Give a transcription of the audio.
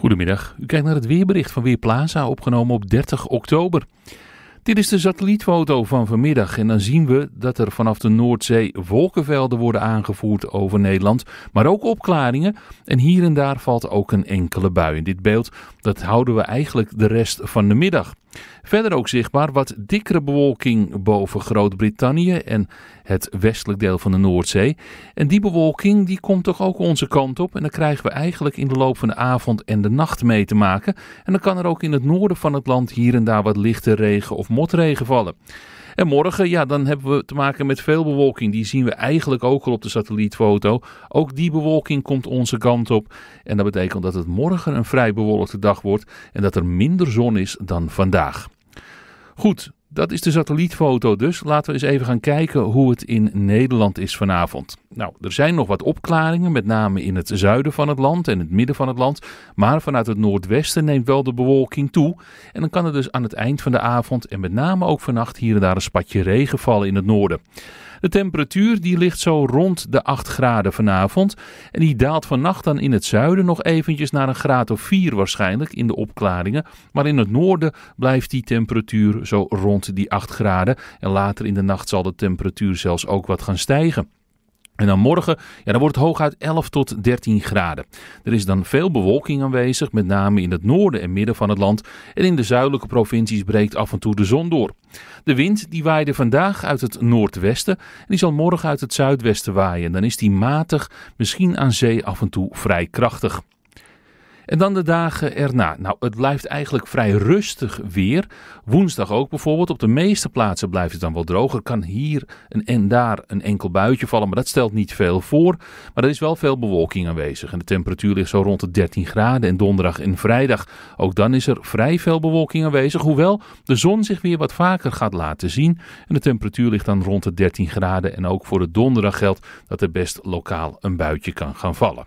Goedemiddag, u kijkt naar het weerbericht van Weerplaza, opgenomen op 30 oktober. Dit is de satellietfoto van vanmiddag en dan zien we dat er vanaf de Noordzee wolkenvelden worden aangevoerd over Nederland, maar ook opklaringen en hier en daar valt ook een enkele bui. In dit beeld dat houden we eigenlijk de rest van de middag. Verder ook zichtbaar wat dikkere bewolking boven Groot-Brittannië en het westelijk deel van de Noordzee. En die bewolking die komt toch ook onze kant op en dan krijgen we eigenlijk in de loop van de avond en de nacht mee te maken. En dan kan er ook in het noorden van het land hier en daar wat lichte regen of motregen vallen. En morgen, ja, dan hebben we te maken met veel bewolking. Die zien we eigenlijk ook al op de satellietfoto. Ook die bewolking komt onze kant op. En dat betekent dat het morgen een vrij bewolkte dag wordt en dat er minder zon is dan vandaag. Goed, dat is de satellietfoto dus. Laten we eens even gaan kijken hoe het in Nederland is vanavond. Nou, er zijn nog wat opklaringen, met name in het zuiden van het land en het midden van het land. Maar vanuit het noordwesten neemt wel de bewolking toe. En dan kan er dus aan het eind van de avond en met name ook vannacht hier en daar een spatje regen vallen in het noorden. De temperatuur die ligt zo rond de 8 graden vanavond. En die daalt vannacht dan in het zuiden nog eventjes naar een graad of 4 waarschijnlijk in de opklaringen. Maar in het noorden blijft die temperatuur zo rond die 8 graden. En later in de nacht zal de temperatuur zelfs ook wat gaan stijgen. En dan morgen, ja, dan wordt het hooguit 11 tot 13 graden. Er is dan veel bewolking aanwezig, met name in het noorden en midden van het land. En in de zuidelijke provincies breekt af en toe de zon door. De wind die waaide vandaag uit het noordwesten en die zal morgen uit het zuidwesten waaien. Dan is die matig, misschien aan zee af en toe vrij krachtig. En dan de dagen erna. Nou, het blijft eigenlijk vrij rustig weer. Woensdag ook bijvoorbeeld. Op de meeste plaatsen blijft het dan wel droger. Er kan hier en daar een enkel buitje vallen, maar dat stelt niet veel voor. Maar er is wel veel bewolking aanwezig. En de temperatuur ligt zo rond de 13 graden. En donderdag en vrijdag, ook dan is er vrij veel bewolking aanwezig. Hoewel de zon zich weer wat vaker gaat laten zien. En de temperatuur ligt dan rond de 13 graden. En ook voor de donderdag geldt dat er best lokaal een buitje kan gaan vallen.